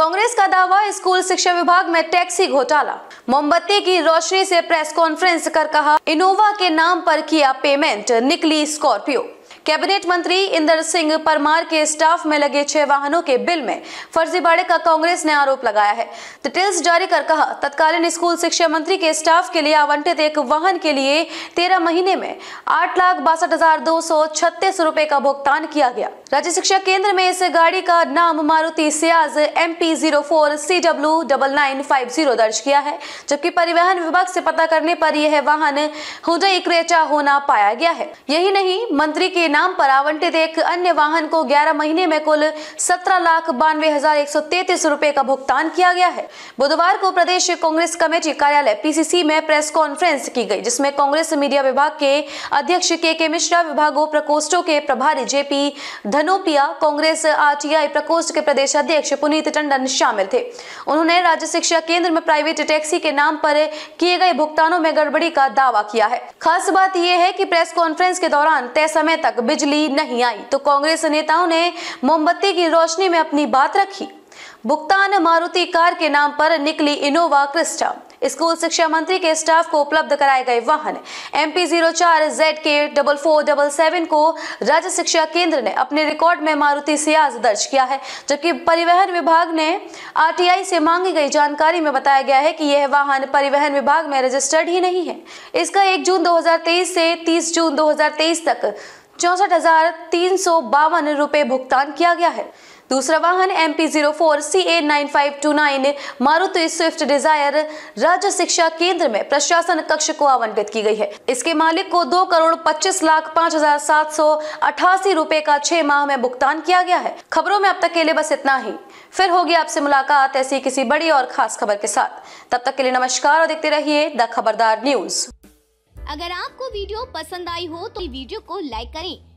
कांग्रेस का दावा स्कूल शिक्षा विभाग में टैक्सी घोटाला मोमबत्ती की रोशनी से प्रेस कॉन्फ्रेंस कर कहा इनोवा के नाम पर किया पेमेंट निकली स्कॉर्पियो कैबिनेट मंत्री इंदर सिंह परमार के स्टाफ में लगे छह वाहनों के बिल में फर्जीबाड़े का कांग्रेस ने आरोप लगाया है डिटेल्स जारी कर कहा तत्कालीन स्कूल शिक्षा मंत्री के स्टाफ के लिए आवंटित एक वाहन के लिए तेरह महीने में आठ लाख बासठ हजार दो सौ छत्तीस रुपए का भुगतान किया गया राज्य शिक्षा केंद्र में इस गाड़ी का नाम Maruti Ciaz M P zero four C W double nine five zero दर्ज किया है जबकि परिवहन विभाग से पता करने पर यह वाहन हुडई क्रेचा होना पाया गया है यही नहीं मंत्री के नाम पर आवंटित एक अन्य वाहन को ग्यारह महीने में कुल सत्रह लाख बानवे हजार एक सौ तैतीस रूपए का भुगतान किया गया है बुधवार को प्रदेश कांग्रेस कमेटी कार्यालय पी में प्रेस कॉन्फ्रेंस की गयी जिसमे कांग्रेस मीडिया विभाग के अध्यक्ष के के मिश्रा विभागों प्रकोष्ठों के प्रभारी जेपी धनोपिया कांग्रेस आरटीआई प्रकोष्ठ के प्रदेश अध्यक्ष पुनीत टंडन शामिल थे उन्होंने राज्य शिक्षा केंद्र में प्राइवेट टैक्सी के नाम पर किए गए भुगतानों में गड़बड़ी का दावा किया है खास बात यह है कि प्रेस कॉन्फ्रेंस के दौरान तय समय तक बिजली नहीं आई तो कांग्रेस नेताओं ने मोमबत्ती की रोशनी में अपनी बात रखी भुगतान मारुति कार के नाम पर निकली इनोवा क्रिस्टा स्कूल शिक्षा मंत्री के स्टाफ को उपलब्ध कराए गए वाहन एम पी जीरो चार Z K double four double seven को राज्य शिक्षा केंद्र ने अपने रिकॉर्ड में मारुति सियाज दर्ज किया है जबकि परिवहन विभाग ने आरटीआई से मांगी गई जानकारी में बताया गया है कि यह वाहन परिवहन विभाग में रजिस्टर्ड ही नहीं है इसका एक जून दो से तीस जून दो तक चौसठ रुपए भुगतान किया गया है दूसरा वाहन M P zero four C A nine five two nine Maruti Swift Dzire राज्य शिक्षा केंद्र में प्रशासन कक्ष को आवंटित की गई है इसके मालिक को दो करोड़ पच्चीस लाख पाँच हजार सात सौ अठासी रूपए का छह माह में भुगतान किया गया है खबरों में अब तक के लिए बस इतना ही फिर होगी आपसे मुलाकात ऐसी किसी बड़ी और खास खबर के साथ तब तक के लिए नमस्कार और देखते रहिए द खबरदार न्यूज अगर आपको वीडियो पसंद आई हो तो वीडियो को लाइक करें